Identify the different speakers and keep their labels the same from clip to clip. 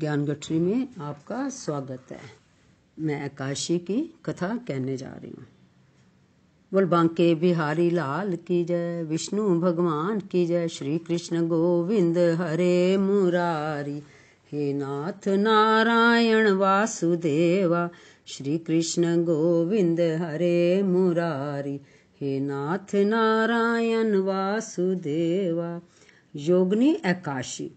Speaker 1: ज्ञान गठरी में आपका स्वागत है मैं आकाशी की कथा कहने जा रही हूँ बोल बांके बिहारी लाल की जय विष्णु भगवान की जय श्री कृष्ण गोविंद हरे मुरारी हे नाथ नारायण वासुदेवा श्री कृष्ण गोविंद हरे मुरारी हे नाथ नारायण वासुदेवा योगनी आकाशी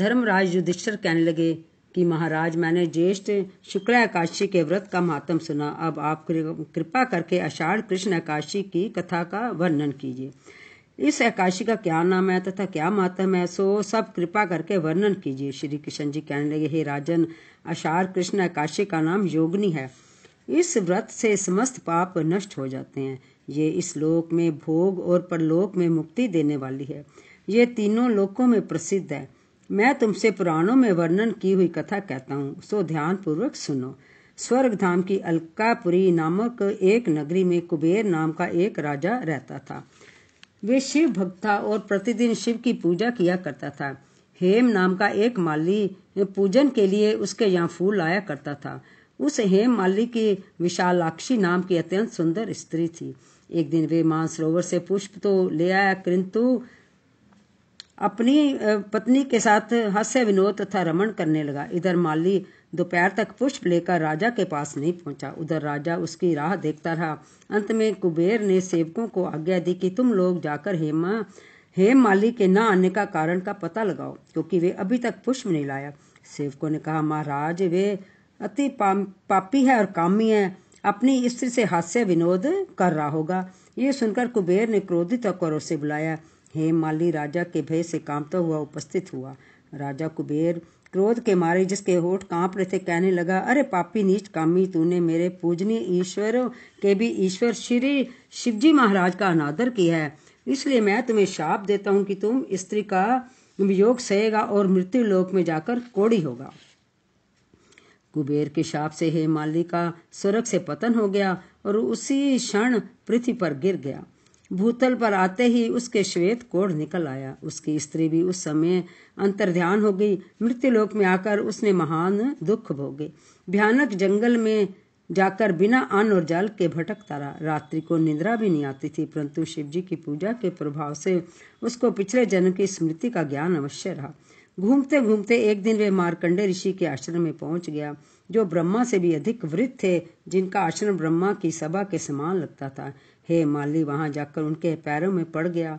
Speaker 1: धर्मराज युधिष्ठर कहने लगे कि महाराज मैंने ज्येष्ठ शुक्ल आकाशी के व्रत का मातम सुना अब आप कृपा करके अषाढ़ कृष्ण आकाशी की कथा का वर्णन कीजिए इस आकाशी का क्या नाम है तथा क्या मातम है सो सब कृपा करके वर्णन कीजिए श्री कृष्ण जी कहने लगे हे राजन अषाढ़ कृष्ण आकाशी का नाम योगनी है इस व्रत से समस्त पाप नष्ट हो जाते हैं ये इस लोक में भोग और परलोक में मुक्ति देने वाली है ये तीनों लोकों में प्रसिद्ध है मैं तुमसे पुराणों में वर्णन की हुई कथा कहता हूँ सो पूर्वक सुनो स्वर्ग धाम की अलकापुरी नामक एक नगरी में कुबेर नाम का एक राजा रहता था वे शिव भक्त था और प्रतिदिन शिव की पूजा किया करता था हेम नाम का एक माली पूजन के लिए उसके यहाँ फूल लाया करता था उस हेम माली की विशालाक्षी नाम की अत्यंत सुंदर स्त्री थी एक दिन वे मानसरोवर से पुष्प तो ले आया किंतु अपनी पत्नी के साथ हास्य विनोद तथा रमण करने लगा इधर माली दोपहर तक पुष्प लेकर राजा के पास नहीं पहुंचा उधर राजा उसकी राह देखता रहा अंत में कुबेर ने सेवकों को आज्ञा दी कि तुम लोग जाकर हेमा हेम माली के न आने का कारण का पता लगाओ क्योंकि वे अभी तक पुष्प नहीं लाया सेवकों ने कहा महाराज वे अति पापी है और कामी है अपनी स्त्री से हास्य विनोद कर रहा होगा ये सुनकर कुबेर ने क्रोधित होकर उसे बुलाया हे माली राजा के भय से कांपता हुआ उपस्थित हुआ राजा कुबेर क्रोध के मारे जिसके होठ कांप रहे थे कहने लगा अरे पापी नीच कामी तूने मेरे पूजनीय ईश्वर के भी ईश्वर श्री शिवजी महाराज का अनादर किया है इसलिए मैं तुम्हें शाप देता हूँ कि तुम स्त्री का योग सहेगा और मृत्यु लोक में जाकर कोड़ी होगा कुबेर के शाप से माली का स्वर्ग से पतन हो गया और उसी क्षण पृथ्वी पर गिर गया भूतल पर आते ही उसके श्वेत कोढ़ निकल आया उसकी स्त्री भी उस समय अंतर्ध्यान हो गई मृत्युलोक में आकर उसने महान दुख भोगे भयानक जंगल में जाकर बिना अन्न और जल के भटकता रहा रात्रि को निद्रा भी नहीं आती थी परंतु शिव जी की पूजा के प्रभाव से उसको पिछले जन्म की स्मृति का ज्ञान अवश्य रहा घूमते घूमते एक दिन वे मारकंडे ऋषि के आश्रम में पहुंच गया जो ब्रह्मा से भी अधिक वृद्ध थे जिनका आश्रम ब्रह्मा की सभा के समान लगता था हे माली वहां जाकर उनके पैरों में पड़ गया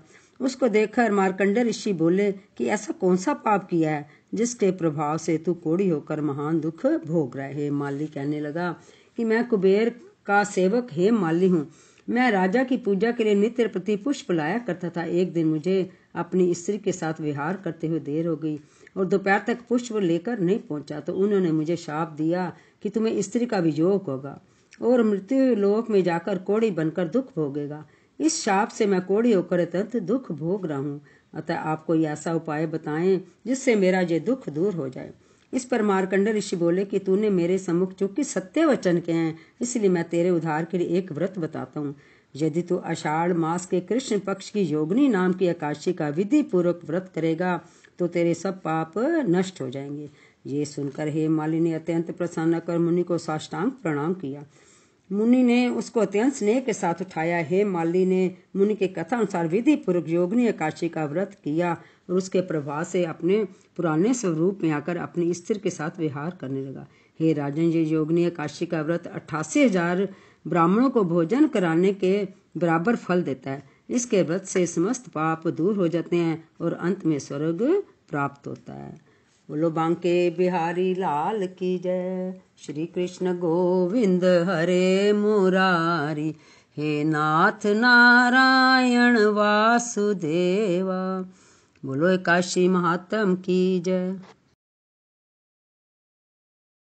Speaker 1: उसको देखकर मार्कंड ऋषि बोले कि ऐसा कौन सा पाप किया है जिसके प्रभाव से तू कोड़ी होकर महान दुख भोग रहा है माली कहने लगा कि मैं कुबेर का सेवक हे माली हूँ मैं राजा की पूजा के लिए नित्य प्रति पुष्प लाया करता था एक दिन मुझे अपनी स्त्री के साथ विहार करते हुए देर हो गई और दोपहर तक पुष्प लेकर नहीं पहुंचा तो उन्होंने मुझे शाप दिया कि तुम्हें स्त्री का योग होगा और मृत्यु लोक में जाकर कोड़ी बनकर दुख भोगेगा इस शाप से मैं कोड़ी होकर अत्यंत दुख भोग रहा हूँ अतः आप कोई ऐसा उपाय बताएं जिससे मेरा ये दुख दूर हो जाए इस पर मारकंड ऋषि बोले कि तूने मेरे सम्मुख चूंकि सत्य वचन के हैं इसलिए मैं तेरे उधार के लिए एक व्रत बताता हूँ यदि तू आषाढ़ मास के कृष्ण पक्ष की योगनी नाम की आकाशी का विधि पूर्वक व्रत करेगा तो तेरे सब पाप नष्ट हो जाएंगे ये सुनकर हे माली ने अत्यंत प्रसन्न कर मुनि को साष्टांग प्रणाम किया मुनि ने उसको अत्यंत स्नेह के साथ उठाया हे माली ने मुनि के कथा अनुसार विधि पूर्वक योगनी काशी का व्रत किया और उसके प्रभाव से अपने पुराने स्वरूप में आकर अपनी स्थिर के साथ विहार करने लगा हे राजन जी योगनी काशी का व्रत अट्ठासी हजार ब्राह्मणों को भोजन कराने के बराबर फल देता है इसके व्रत से समस्त पाप दूर हो जाते हैं और अंत में स्वर्ग प्राप्त होता है बोलो बांके बिहारी लाल की जय श्री कृष्ण गोविंद हरे मुरारी हे नाथ नारायण वासुदेवा बोलो एकाशी महात्म की जय